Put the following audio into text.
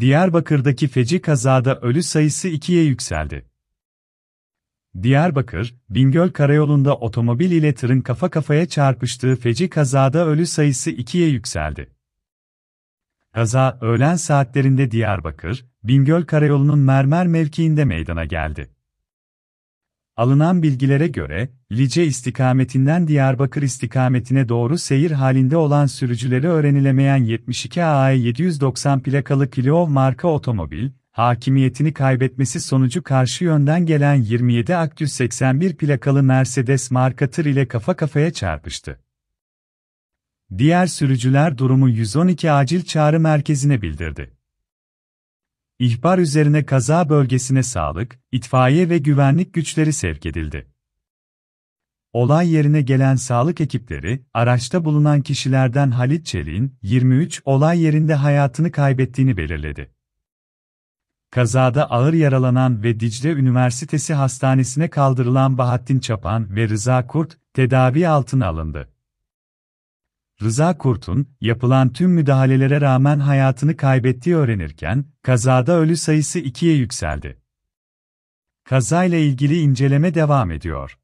Diyarbakır'daki feci kazada ölü sayısı 2'ye yükseldi. Diyarbakır, Bingöl Karayolu'nda otomobil ile tırın kafa kafaya çarpıştığı feci kazada ölü sayısı 2'ye yükseldi. Kaza, öğlen saatlerinde Diyarbakır, Bingöl Karayolu'nun mermer mevkiinde meydana geldi. Alınan bilgilere göre, Lice istikametinden Diyarbakır istikametine doğru seyir halinde olan sürücüleri öğrenilemeyen 72 AE 790 plakalı Clio marka otomobil, hakimiyetini kaybetmesi sonucu karşı yönden gelen 27 Ak 181 plakalı Mercedes marka tır ile kafa kafaya çarpıştı. Diğer sürücüler durumu 112 acil çağrı merkezine bildirdi. İhbar üzerine kaza bölgesine sağlık, itfaiye ve güvenlik güçleri sevk edildi. Olay yerine gelen sağlık ekipleri, araçta bulunan kişilerden Halit Çelik'in 23 olay yerinde hayatını kaybettiğini belirledi. Kazada ağır yaralanan ve Dicle Üniversitesi Hastanesi'ne kaldırılan Bahattin Çapan ve Rıza Kurt tedavi altına alındı. Rıza Kurt'un, yapılan tüm müdahalelere rağmen hayatını kaybettiği öğrenirken, kazada ölü sayısı 2'ye yükseldi. Kazayla ilgili inceleme devam ediyor.